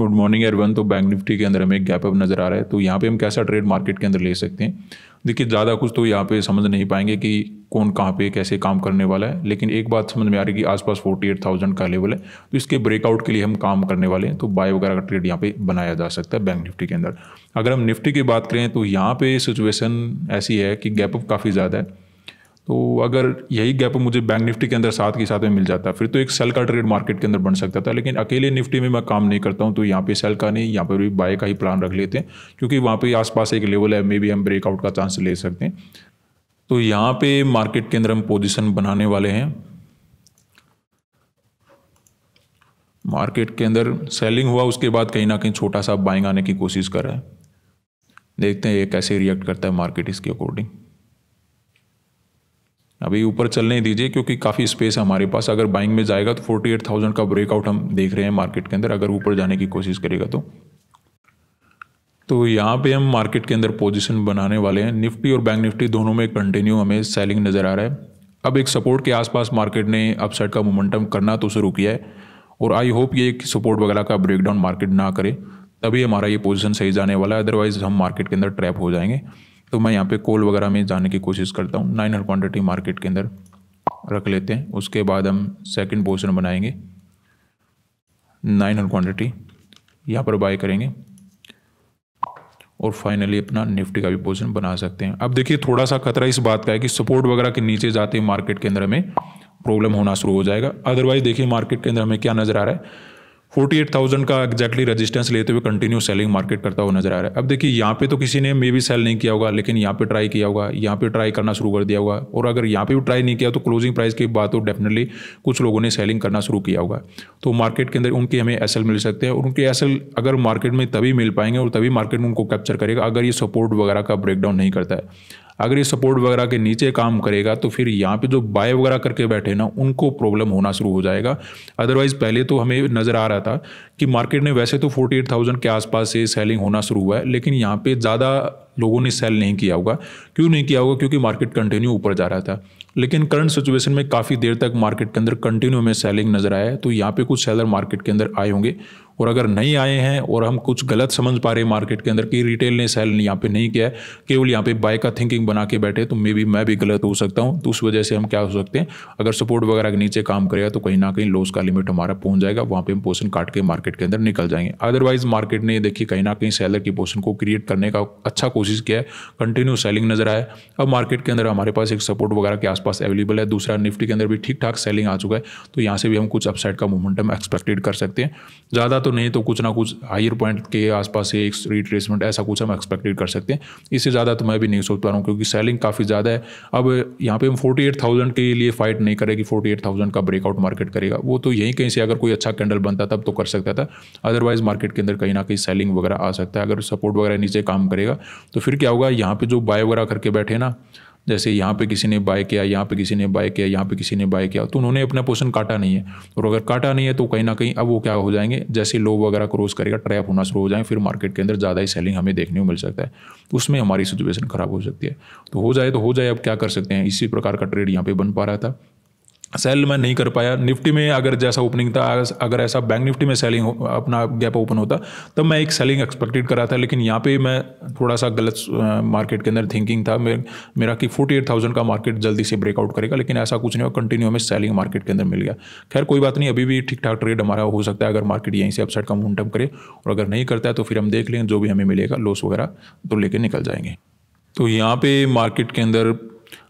good morning everyone तो bank nifty के अंदर हमें एक गैप अप नज़र आ रहा है तो यहाँ पे हम कैसा ट्रेड मार्केट के अंदर ले सकते हैं देखिए ज़्यादा कुछ तो यहाँ पे समझ नहीं पाएंगे कि कौन कहाँ पे कैसे काम करने वाला है लेकिन एक बात समझ में आ रही है कि आसपास फोर्टी एट थाउजेंड का लेवल है तो इसके ब्रेकआउट के लिए हम काम करने वाले हैं तो बाय वगैरह का ट्रेड यहाँ पे बनाया जा सकता है बैंक निफ्टी के अंदर अगर हम निफ्टी की बात करें तो यहाँ पे सिचुएसन ऐसी है कि गैप अप काफ़ी ज़्यादा है तो अगर यही गैप मुझे बैंक निफ्टी के अंदर साथ के साथ में मिल जाता फिर तो एक सेल का ट्रेड मार्केट के अंदर बन सकता था लेकिन अकेले निफ्टी में मैं काम नहीं करता हूँ तो यहाँ पे सेल का नहीं यहाँ पर भी बाय का ही प्लान रख लेते हैं क्योंकि वहाँ पे आसपास एक लेवल है मे बी हम ब्रेकआउट का चांस ले सकते हैं तो यहाँ पे मार्केट के अंदर हम पोजिशन बनाने वाले हैं मार्केट के अंदर सेलिंग हुआ उसके बाद कहीं ना कहीं छोटा सा बाइंग आने की कोशिश कर रहा है देखते हैं ये कैसे रिएक्ट करता है मार्केट इसके अकॉर्डिंग अभी ऊपर चलने दीजिए क्योंकि काफ़ी स्पेस है हमारे पास अगर बाइंग में जाएगा तो 48,000 का ब्रेकआउट हम देख रहे हैं मार्केट के अंदर अगर ऊपर जाने की कोशिश करेगा तो तो यहाँ पे हम मार्केट के अंदर पोजीशन बनाने वाले हैं निफ्टी और बैंक निफ्टी दोनों में कंटिन्यू हमें सेलिंग नज़र आ रहा है अब एक सपोर्ट के आसपास मार्केट ने अपसाइड का मोमेंटम करना तो शुरू किया है और आई होप ये एक सपोर्ट वगैरह का ब्रेकडाउन मार्केट ना करे तभी हमारा ये पोजीशन सही जाने वाला है अदरवाइज़ हम मार्केट के अंदर ट्रैप हो जाएंगे तो मैं यहाँ पे कोल वगैरह में जाने की कोशिश करता हूँ नाइन क्वांटिटी मार्केट के अंदर रख लेते हैं उसके बाद हम सेकंड पोजिशन बनाएंगे नाइन क्वांटिटी क्वान्टिटी यहाँ पर बाय करेंगे और फाइनली अपना निफ्टी का भी पोजिशन बना सकते हैं अब देखिए थोड़ा सा खतरा इस बात का है कि सपोर्ट वगैरह के नीचे जाते मार्केट के अंदर हमें प्रॉब्लम होना शुरू हो जाएगा अदरवाइज देखिए मार्केट के अंदर हमें क्या नज़र आ रहा है फोर्टी एट थाउजेंड का एक्जैक्टली रेजिस्टेंस लेते हुए कंटिन्यू सेलिंग मार्केट करता हुआ नजर आ रहा है अब देखिए यहाँ पे तो किसी ने मे भी सेल नहीं किया होगा लेकिन यहाँ पे ट्राई किया होगा यहाँ पे ट्राई करना शुरू कर दिया होगा और अगर यहाँ पे भी ट्राई नहीं किया तो क्लोजिंग प्राइस की बात तो डेफिनेटली कुछ लोगों ने सेलिंग करना शुरू किया होगा तो मार्केट के अंदर उनके हमें एस मिल सकते हैं और उनके एस अगर मार्केट में तभी मिल पाएंगे और तभी मार्केट उनको कैप्चर करेगा अगर ये सपोर्ट वगैरह का ब्रेकडाउन नहीं करता है अगर ये सपोर्ट वगैरह के नीचे काम करेगा तो फिर यहाँ पे जो बाय वगैरह करके बैठे ना उनको प्रॉब्लम होना शुरू हो जाएगा अदरवाइज़ पहले तो हमें नज़र आ रहा था कि मार्केट ने वैसे तो 48,000 के आसपास से सेलिंग होना शुरू हुआ है लेकिन यहाँ पे ज़्यादा लोगों ने सेल नहीं किया होगा क्यों नहीं किया होगा क्योंकि मार्केट कंटिन्यू ऊपर जा रहा था लेकिन करंट सिचुएशन में काफ़ी देर तक मार्केट के अंदर कंटिन्यू में सेलिंग नज़र आया है तो यहाँ पे कुछ सेलर मार्केट के अंदर आए होंगे और अगर नहीं आए हैं और हम कुछ गलत समझ पा रहे हैं मार्केट के अंदर कि रिटेल ने सेल यहाँ पे नहीं किया है केवल यहाँ पे बाय का थिंकिंग बना के बैठे तो मे बी मैं भी गलत हो सकता हूँ तो उस वजह से हम क्या हो सकते हैं अगर सपोर्ट वगैरह के नीचे काम करेगा तो कहीं ना कहीं लॉस का लिमिट हमारा पहुँच जाएगा वहाँ पर हम पोर्सन काट के मार्केट के अंदर निकल जाएंगे अदरवाइज मार्केट ने देखिए कहीं ना कहीं सेलर की पोर्सन को क्रिएट करने का अच्छा कोशिश किया है कंटिन्यू सेलिंग नजर आया अब मार्केट के अंदर हमारे पास एक सपोर्ट वगैरह के आसपास अवेलेबल है दूसरा निफ्टी के अंदर भी ठीक ठाक सेलिंग आ चुका है तो यहाँ से भी हम कुछ अपसाइड का मोमेंटम एक्सपेक्टेड कर सकते हैं ज़्यादा तो नहीं तो कुछ ना कुछ हायर पॉइंट के आसपास से एक रिट्रेसमेंट ऐसा कुछ हम एक्सपेक्टेड कर सकते हैं इससे ज़्यादा तो मैं भी नहीं सोच पा रहा हूँ क्योंकि सेलिंग काफ़ी ज़्यादा है अब यहाँ पे हम फोर्टी एट थाउजेंड के लिए फाइट नहीं करेगी फोर्टी एट थाउजेंड का ब्रेकआउट मार्केट करेगा वो तो यहीं कहीं से अगर कोई अच्छा कैंडल बनता तब तो कर सकता था अदरवाइज मार्केट के अंदर कहीं ना कहीं सेलिंग वगैरह आ सकता है अगर सपोर्ट वगैरह नीचे काम करेगा तो फिर क्या होगा यहाँ पर जो बाय वगैरह करके बैठे ना जैसे यहाँ पे किसी ने बाय किया यहाँ पे किसी ने बाय किया यहाँ पे किसी ने बाय किया तो उन्होंने अपना पोर्सन काटा नहीं है और अगर काटा नहीं है तो कहीं ना कहीं अब वो क्या हो जाएंगे जैसे लो वगैरह क्रॉस करेगा ट्रैप होना शुरू हो जाए फिर मार्केट के अंदर ज़्यादा ही सेलिंग हमें देखने को मिल सकता है तो उसमें हमारी सिचुएसन ख़राब हो सकती है तो हो जाए तो हो जाए अब क्या कर सकते हैं इसी प्रकार का ट्रेड यहाँ पर बन पा रहा था सेल मैं नहीं कर पाया निफ्टी में अगर जैसा ओपनिंग था अगर ऐसा बैंक निफ्टी में सेलिंग हो, अपना गैप ओपन होता तब मैं एक सेलिंग एक्सपेक्टेड करा था लेकिन यहाँ पे मैं थोड़ा सा गलत मार्केट के अंदर थिंकिंग था मे, मेरा कि फोर्टी एट थाउजेंड का मार्केट जल्दी से ब्रेकआउट करेगा लेकिन ऐसा कुछ नहीं हो कंटिन्यू हमें सेलिंग मार्केट के अंदर मिल गया खैर कोई बात नहीं अभी भी ठीक ठाक ट्रेड हमारा हो सकता है अगर मार्केट यहीं से अपसाइड का मोमेंटम करे और अगर नहीं करता है तो फिर हम देख लेंगे जो भी हमें मिलेगा लॉस वगैरह तो लेकर निकल जाएंगे तो यहाँ पे मार्केट के अंदर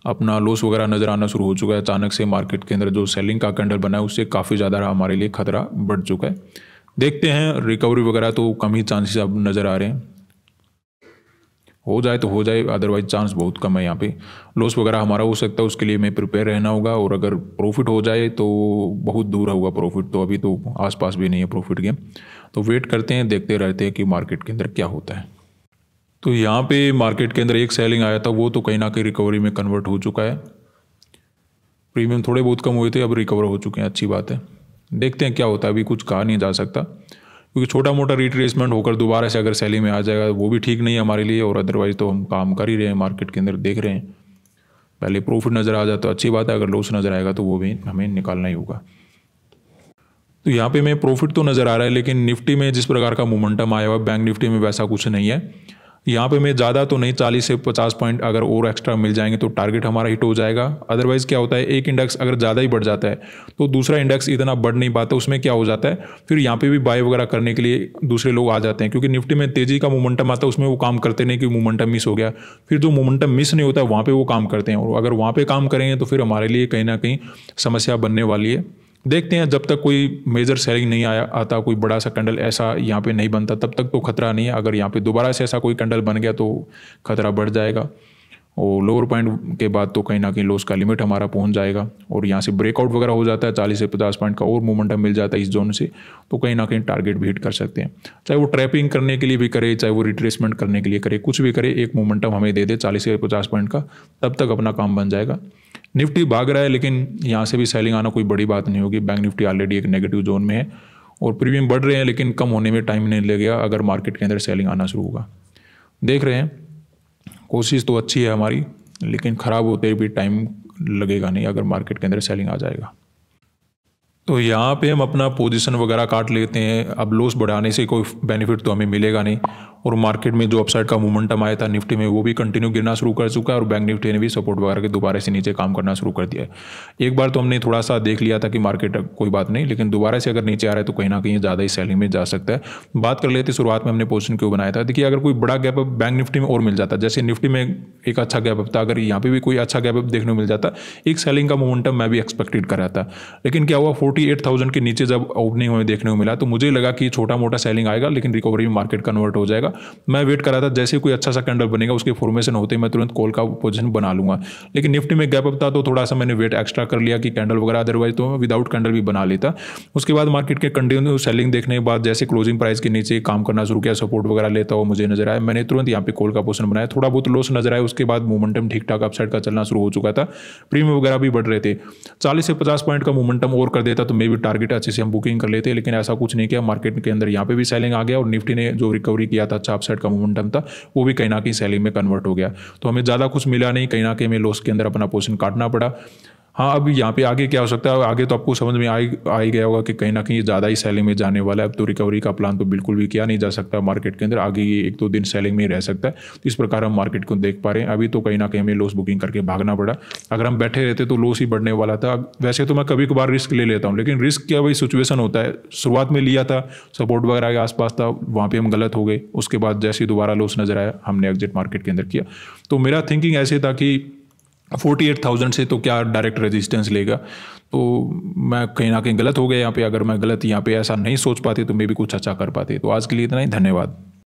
अपना लॉस वगैरह नज़र आना शुरू हो चुका है अचानक से मार्केट के अंदर जो सेलिंग का कैंडल बना है उससे काफ़ी ज़्यादा हमारे लिए खतरा बढ़ चुका है देखते हैं रिकवरी वगैरह तो कम ही चांसेस अब नज़र आ रहे हैं हो जाए तो हो जाए अदरवाइज चांस बहुत कम है यहाँ पे लॉस वगैरह हमारा हो सकता है उसके लिए हमें प्रिपेयर रहना होगा और अगर प्रॉफिट हो जाए तो बहुत दूर होगा प्रॉफिट तो अभी तो आसपास भी नहीं है प्रॉफिट के तो वेट करते हैं देखते रहते हैं कि मार्केट के अंदर क्या होता है तो यहाँ पे मार्केट के अंदर एक सेलिंग आया था वो तो कहीं ना कहीं रिकवरी में कन्वर्ट हो चुका है प्रीमियम थोड़े बहुत कम हुए थे अब रिकवर हो चुके हैं अच्छी बात है देखते हैं क्या होता है अभी कुछ कहा नहीं जा सकता क्योंकि छोटा मोटा रिट्रेसमेंट होकर दोबारा से अगर सेलिंग में आ जाएगा वो भी ठीक नहीं है हमारे लिए और अदरवाइज़ तो हम काम कर ही रहे हैं मार्केट के अंदर देख रहे हैं पहले प्रॉफिट नज़र आ जाए तो अच्छी बात है अगर लॉस नज़र आएगा तो वो भी हमें निकालना ही होगा तो यहाँ पे मैं प्रॉफिट तो नज़र आ रहा है लेकिन निफ्टी में जिस प्रकार का मोमेंटम आया हुआ बैंक निफ्टी में वैसा कुछ नहीं है यहाँ पे मैं ज़्यादा तो नहीं चालीस से पचास पॉइंट अगर और एक्स्ट्रा मिल जाएंगे तो टारगेट हमारा हिट हो जाएगा अदरवाइज़ क्या होता है एक इंडेक्स अगर ज़्यादा ही बढ़ जाता है तो दूसरा इंडेक्स इतना बढ़ नहीं पाता उसमें क्या हो जाता है फिर यहाँ पे भी बाय वगैरह करने के लिए दूसरे लोग आ जाते हैं क्योंकि निफ्टी में तेज़ी का मोमेंटम आता है उसमें वो काम करते नहीं कि मोमेंटम मिस हो गया फिर जो मोमेंटम मिस नहीं होता है वहाँ पर वो काम करते हैं और अगर वहाँ पर काम करेंगे तो फिर हमारे लिए कहीं ना कहीं समस्या बनने वाली है देखते हैं जब तक कोई मेजर सेलिंग नहीं आया आता कोई बड़ा सा कैंडल ऐसा यहाँ पे नहीं बनता तब तक तो खतरा नहीं है अगर यहाँ पे दोबारा से ऐसा कोई कैंडल बन गया तो खतरा बढ़ जाएगा और लोअर पॉइंट के बाद तो कहीं ना कहीं लॉस का लिमिट हमारा पहुंच जाएगा और यहाँ से ब्रेकआउट वगैरह हो जाता है चालीस से पचास पॉइंट का और मोमेंटम मिल जाता है इस जोन से तो कहीं ना कहीं टारगेट भी हिट कर सकते हैं चाहे वो ट्रैपिंग करने के लिए भी करे चाहे वो रिट्रेसमेंट करने के लिए करे कुछ भी करे एक मोमेंटम हमें दे दे चालीस से पचास पॉइंट का तब तक अपना काम बन जाएगा निफ्टी भाग रहा है लेकिन यहाँ से भी सेलिंग आना कोई बड़ी बात नहीं होगी बैंक निफ्टी ऑलरेडी एक नेगेटिव जोन में है और प्रीमियम बढ़ रहे हैं लेकिन कम होने में टाइम नहीं लगेगा अगर मार्केट के अंदर सेलिंग आना शुरू होगा देख रहे हैं कोशिश तो अच्छी है हमारी लेकिन ख़राब होते भी टाइम लगेगा नहीं अगर मार्केट के अंदर सेलिंग आ जाएगा तो यहाँ पे हम अपना पोजीशन वगैरह काट लेते हैं अब लॉस बढ़ाने से कोई बेनिफिट तो हमें मिलेगा नहीं और मार्केट में जो अपसाइड का मोमेंटम आया था निफ्टी में वो भी कंटिन्यू गिरना शुरू कर चुका है और बैंक निफ्टी ने भी सपोर्ट वगैरह के दोबारा से नीचे काम करना शुरू कर दिया है एक बार तो हमने थोड़ा सा देख लिया था कि मार्केट कोई बात नहीं लेकिन दोबारा से अगर नीचे आ रहा है तो कहीं ना कहीं ज़्यादा ही सेलिंग में जा सकता है बात कर लेते शुरुआत में हमने पोजिशन क्यों बनाया था देखिए अगर कोई बड़ा गैप बैंक निफ्टी में और मिल जाता जैसे निफ्टी में एक अच्छा गैप था अगर यहाँ पर भी कोई अच्छा गैप देखने को मिल जाता एक सेलिंग का मोमेंटम मैं भी एक्सपेक्टेड कर रहा था लेकिन क्या हुआ फोर्टी के नीचे जब ओपनिंग हमें देखने को मिला तो मुझे लगा कि छोटा मोटा सेलिंग आएगा लेकिन रिकवरी में मार्केट कन्वर्ट हो जाएगा मैं वेट कर रहा था जैसे कोई अच्छा सा कैंडल बनेगा उसकी फॉर्मेशन होते ही मैं तुरंत कॉल का पोजिशन बना लूँगा लेकिन निफ्टी में गैप अप था तो थोड़ा सा मैंने वेट एक्स्ट्रा कर लिया कि कैंडल वगैरह अदरवाइज तो विदाउट कैंडल भी बना लेता उसके बाद मार्केट के कंटिन्यू सेलिंग देखने के बाद जैसे क्लोजिंग प्राइस के नीचे काम करना शुरू किया सपोर्ट वगैरह लेता हुआ मुझे नजर आया मैंने तुरंत यहाँ पे कॉल का पोजिशन बनाया थोड़ा बहुत लॉस नजर आया उसके बाद मोमेंटम ठीक ठाक अपसाइड का चलना शुरू हो चुका था प्रीमियम वगैरह भी बढ़ रहे थे चालीस से पचास पॉइंट का मोमेंटम और कर देता तो मे भी टारगेट अच्छे से हम बुकिंग कर लेते लेकिन ऐसा कुछ नहीं किया मार्केट के अंदर यहाँ पे भी सेलिंग आ गया और निफ्टी ने जो रिकवरी किया था था चाप साइड का मोमेंटम था वो भी कहीं ना कहीं सेलिंग में कन्वर्ट हो गया तो हमें ज़्यादा कुछ मिला नहीं कहीं ना कहीं हमें लॉस के अंदर अपना पोजिशन काटना पड़ा हाँ अब यहाँ पे आगे क्या हो सकता है आगे तो आपको समझ में आ ही गया होगा कि कहीं ना कहीं ज़्यादा ही सेलिंग में जाने वाला है अब तो रिकवरी का प्लान तो बिल्कुल भी किया नहीं जा सकता मार्केट के अंदर आगे ये एक दो तो दिन सेलिंग में ही रह सकता है तो इस प्रकार हम मार्केट को देख पा रहे हैं अभी तो कहीं ना कहीं हमें लॉस बुकिंग करके भागना पड़ा अगर हम बैठे रहते तो लॉस ही बढ़ने वाला था वैसे तो मैं कभी कभार रिस्क ले लेता हूँ लेकिन रिस्क क्या वही सिचुएसन होता है शुरुआत में लिया था सपोर्ट वगैरह के आसपास था वहाँ पर हम गलत हो गए उसके बाद जैसे ही दोबारा लॉस नजर आया हमने एग्जिट मार्केट के अंदर किया तो मेरा थिंकिंग ऐसे था कि फोर्टी एट थाउजेंड से तो क्या डायरेक्ट रेजिस्टेंस लेगा तो मैं कहीं ना कहीं गलत हो गया यहाँ पे अगर मैं गलत यहाँ पे ऐसा नहीं सोच पाती तो मे भी कुछ अच्छा कर पाती तो आज के लिए इतना ही धन्यवाद